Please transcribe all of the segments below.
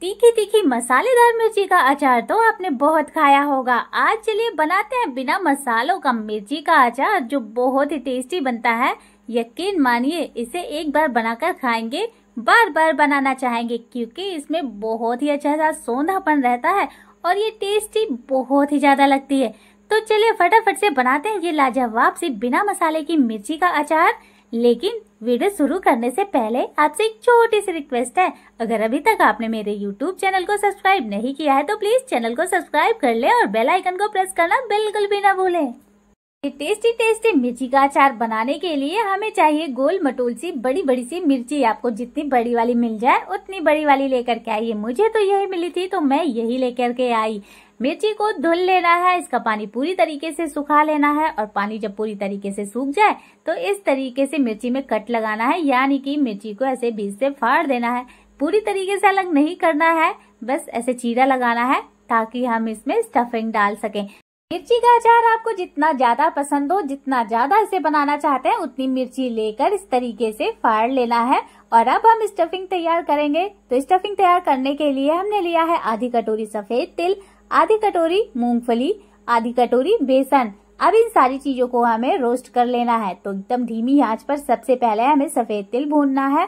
तीखी तीखी मसालेदार मिर्ची का अचार तो आपने बहुत खाया होगा आज चलिए बनाते हैं बिना मसालों का मिर्ची का अचार जो बहुत ही टेस्टी बनता है यकीन मानिए इसे एक बार बनाकर खाएंगे बार बार बनाना चाहेंगे क्योंकि इसमें बहुत ही अच्छा सा सौंधापन रहता है और ये टेस्टी बहुत ही ज्यादा लगती है तो चलिए फटाफट से बनाते हैं ये लाजवाब से बिना मसाले की मिर्ची का अचार लेकिन वीडियो शुरू करने से पहले आपसे एक छोटी सी रिक्वेस्ट है अगर अभी तक आपने मेरे यूट्यूब चैनल को सब्सक्राइब नहीं किया है तो प्लीज चैनल को सब्सक्राइब कर ले और बेल आइकन को प्रेस करना बिल्कुल भी ना भूले टेस्टी टेस्टी मिर्ची का अचार बनाने के लिए हमें चाहिए गोल मटोल सी बड़ी बड़ी सी मिर्ची आपको जितनी बड़ी वाली मिल जाए उतनी बड़ी वाली लेकर के आइए मुझे तो यही मिली थी तो मैं यही लेकर के आई मिर्ची को धुल लेना है इसका पानी पूरी तरीके से सुखा लेना है और पानी जब पूरी तरीके से सूख जाए तो इस तरीके से मिर्ची में कट लगाना है यानी कि मिर्ची को ऐसे बीज से फाड़ देना है पूरी तरीके से अलग नहीं करना है बस ऐसे चीरा लगाना है ताकि हम इसमें स्टफिंग डाल सके मिर्ची का अचार आपको जितना ज्यादा पसंद हो जितना ज्यादा इसे बनाना चाहते हैं उतनी मिर्ची लेकर इस तरीके से फाड़ लेना है और अब हम स्टफिंग तैयार करेंगे तो स्टफिंग तैयार करने के लिए हमने लिया है आधी कटोरी सफेद तिल आधी कटोरी मूंगफली आधी कटोरी बेसन अब इन सारी चीजों को हमें रोस्ट कर लेना है तो एकदम धीमी आंच पर सबसे पहले हमें सफेद तिल भूनना है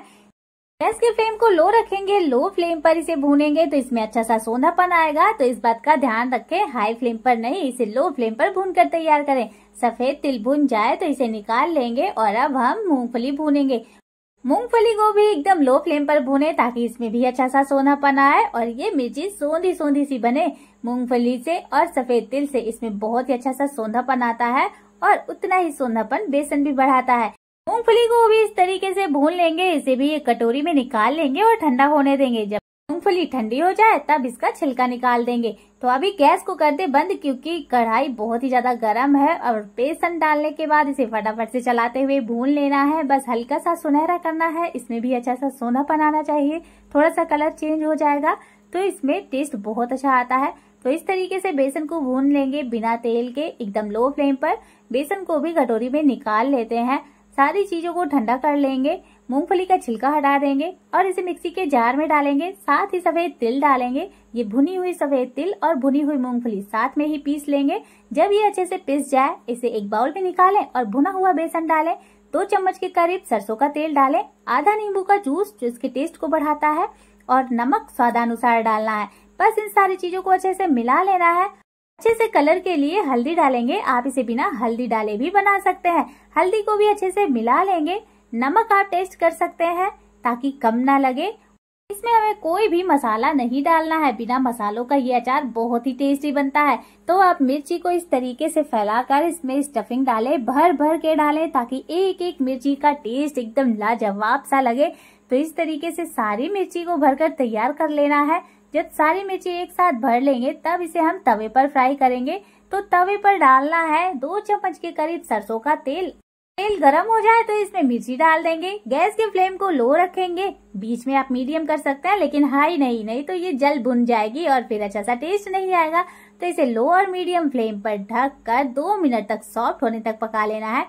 गैस के फ्लेम को लो रखेंगे लो फ्लेम पर इसे भूनेंगे तो इसमें अच्छा सा सोनापन आएगा तो इस बात का ध्यान रखें हाई फ्लेम पर नहीं इसे लो फ्लेम पर भून कर तैयार करें सफेद तिल भून जाए तो इसे निकाल लेंगे और अब हम मूंगफली भूनेंगे मूंगफली को भी एकदम लो फ्लेम पर भूने ताकि इसमें भी अच्छा सा सोनापन आए और ये मिर्ची सोंधी सोंधी सी बने मूंगफली से और सफेद तिल से इसमें बहुत ही अच्छा सा सोनापन आता है और उतना ही सोंधापन बेसन भी बढ़ाता है मूंगफली को भी इस तरीके से भून लेंगे इसे भी ये कटोरी में निकाल लेंगे और ठंडा होने देंगे जब मूंगफली ठंडी हो जाए तब इसका छिलका निकाल देंगे तो अभी गैस को कर दे बंद क्योंकि कढ़ाई बहुत ही ज्यादा गर्म है और बेसन डालने के बाद इसे फटाफट से चलाते हुए भून लेना है बस हल्का सा सुनहरा करना है इसमें भी अच्छा सा सोना बनाना चाहिए थोड़ा सा कलर चेंज हो जाएगा तो इसमें टेस्ट बहुत अच्छा आता है तो इस तरीके से बेसन को भून लेंगे बिना तेल के एकदम लो फ्लेम पर बेसन को भी कटोरी में निकाल लेते हैं सारी चीजों को ठंडा कर लेंगे मूंगफली का छिलका हटा देंगे और इसे मिक्सी के जार में डालेंगे साथ ही सफेद तिल डालेंगे ये भुनी हुई सफेद तिल और भुनी हुई मूंगफली साथ में ही पीस लेंगे जब ये अच्छे से पिस जाए इसे एक बाउल में निकालें और भुना हुआ बेसन डालें दो चम्मच के करीब सरसों का तेल डालें आधा नींबू का जूस जो इसके टेस्ट को बढ़ाता है और नमक स्वादानुसार डालना है बस इन सारी चीजों को अच्छे से मिला लेना है अच्छे से कलर के लिए हल्दी डालेंगे आप इसे बिना हल्दी डाले भी बना सकते हैं हल्दी को भी अच्छे से मिला लेंगे नमक आप टेस्ट कर सकते हैं ताकि कम ना लगे इसमें हमें कोई भी मसाला नहीं डालना है बिना मसालों का ये अचार बहुत ही टेस्टी बनता है तो आप मिर्ची को इस तरीके से फैलाकर इसमें स्टफिंग डालें भर भर के डालें ताकि एक एक मिर्ची का टेस्ट एकदम लाजवाब सा लगे तो इस तरीके से सारी मिर्ची को भरकर तैयार कर लेना है जब सारी मिर्ची एक साथ भर लेंगे तब इसे हम तवे पर फ्राई करेंगे तो तवे पर डालना है दो चम्मच के करीब सरसों का तेल तेल गरम हो जाए तो इसमें मिर्ची डाल देंगे गैस के फ्लेम को लो रखेंगे बीच में आप मीडियम कर सकते हैं लेकिन हाई नहीं नहीं तो ये जल भुन जाएगी और फिर अच्छा सा टेस्ट नहीं आएगा तो इसे लो और मीडियम फ्लेम पर ढक कर दो मिनट तक सॉफ्ट होने तक पका लेना है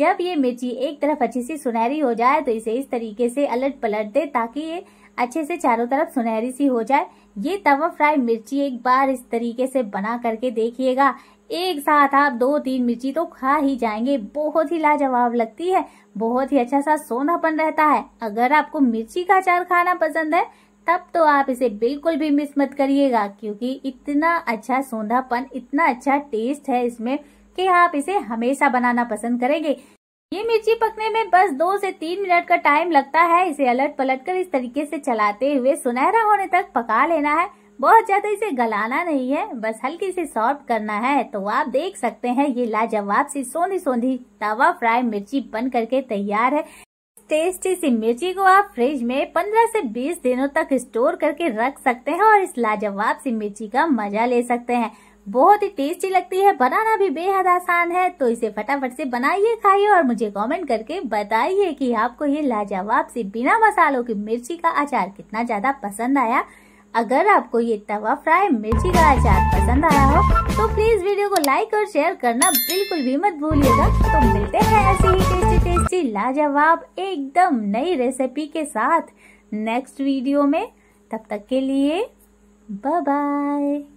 जब ये मिर्ची एक तरफ अच्छी सी सुनहरी हो जाए तो इसे इस तरीके से अलट पलट दे ताकि ये अच्छे से चारों तरफ सुनहरी सी हो जाए ये तवा फ्राई मिर्ची एक बार इस तरीके से बना करके देखिएगा एक साथ आप दो तीन मिर्ची तो खा ही जाएंगे बहुत ही लाजवाब लगती है बहुत ही अच्छा सा सोनापन रहता है अगर आपको मिर्ची का अचार खाना पसंद है तब तो आप इसे बिल्कुल भी मिस मत करिएगा क्योंकि इतना अच्छा सोंधापन इतना अच्छा टेस्ट है इसमें कि आप इसे हमेशा बनाना पसंद करेंगे ये मिर्ची पकने में बस दो से तीन मिनट का टाइम लगता है इसे अलट पलट कर इस तरीके से चलाते हुए सुनहरा होने तक पका लेना है बहुत ज्यादा इसे गलाना नहीं है बस हल्की से सॉफ्ट करना है तो आप देख सकते हैं ये लाजवाब सी सोनी सोधी तवा फ्राई मिर्ची बन करके तैयार है टेस्टी सी मिर्ची को आप फ्रिज में 15 से 20 दिनों तक स्टोर करके रख सकते हैं और इस लाजवाब सी मिर्ची का मजा ले सकते हैं बहुत ही टेस्टी लगती है बनाना भी बेहद आसान है तो इसे फटाफट से बनाइए खाइए और मुझे कमेंट करके बताइए कि आपको ये लाजवाब से बिना मसालों की मिर्ची का अचार कितना ज्यादा पसंद आया अगर आपको ये तवा फ्राई मिर्ची का अचार पसंद आया हो तो प्लीज वीडियो को लाइक और शेयर करना बिल्कुल भी मत भूलिएगा तो मिलते हैं ऐसे ही टेस्टी टेस्टी लाजवाब एकदम नई रेसिपी के साथ नेक्स्ट वीडियो में तब तक के लिए बाय बाय